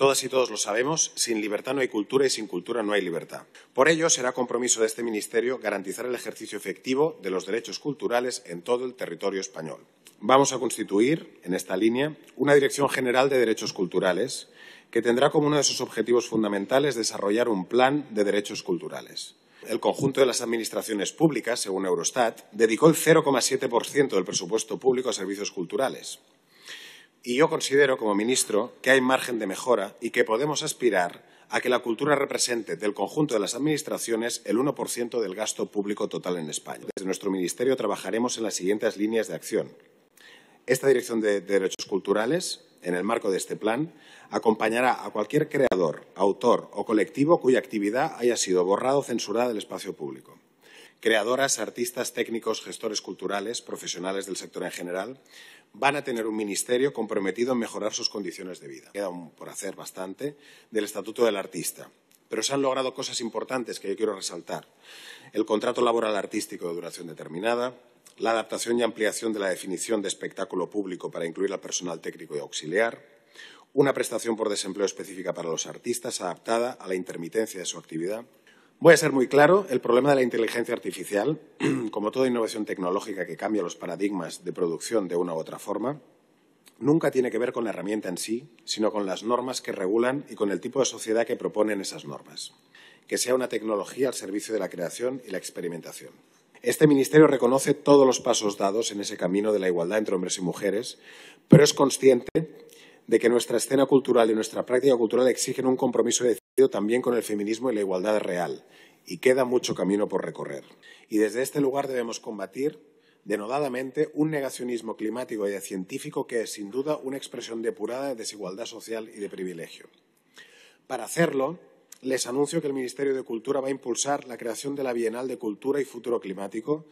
Todas y todos lo sabemos, sin libertad no hay cultura y sin cultura no hay libertad. Por ello, será compromiso de este Ministerio garantizar el ejercicio efectivo de los derechos culturales en todo el territorio español. Vamos a constituir, en esta línea, una Dirección General de Derechos Culturales que tendrá como uno de sus objetivos fundamentales desarrollar un plan de derechos culturales. El conjunto de las administraciones públicas, según Eurostat, dedicó el 0,7% del presupuesto público a servicios culturales. Y yo considero, como ministro, que hay margen de mejora y que podemos aspirar a que la cultura represente del conjunto de las administraciones el 1% del gasto público total en España. Desde nuestro ministerio trabajaremos en las siguientes líneas de acción. Esta Dirección de Derechos Culturales, en el marco de este plan, acompañará a cualquier creador, autor o colectivo cuya actividad haya sido borrada o censurada del espacio público. Creadoras, artistas, técnicos, gestores culturales, profesionales del sector en general, van a tener un ministerio comprometido en mejorar sus condiciones de vida. Queda por hacer bastante del Estatuto del Artista. Pero se han logrado cosas importantes que yo quiero resaltar. El contrato laboral artístico de duración determinada, la adaptación y ampliación de la definición de espectáculo público para incluir al personal técnico y auxiliar, una prestación por desempleo específica para los artistas adaptada a la intermitencia de su actividad Voy a ser muy claro, el problema de la inteligencia artificial, como toda innovación tecnológica que cambia los paradigmas de producción de una u otra forma, nunca tiene que ver con la herramienta en sí, sino con las normas que regulan y con el tipo de sociedad que proponen esas normas, que sea una tecnología al servicio de la creación y la experimentación. Este ministerio reconoce todos los pasos dados en ese camino de la igualdad entre hombres y mujeres, pero es consciente de que nuestra escena cultural y nuestra práctica cultural exigen un compromiso de también con el feminismo y la igualdad real, y queda mucho camino por recorrer. Y desde este lugar debemos combatir denodadamente un negacionismo climático y científico que es sin duda una expresión depurada de desigualdad social y de privilegio. Para hacerlo, les anuncio que el Ministerio de Cultura va a impulsar la creación de la Bienal de Cultura y Futuro Climático,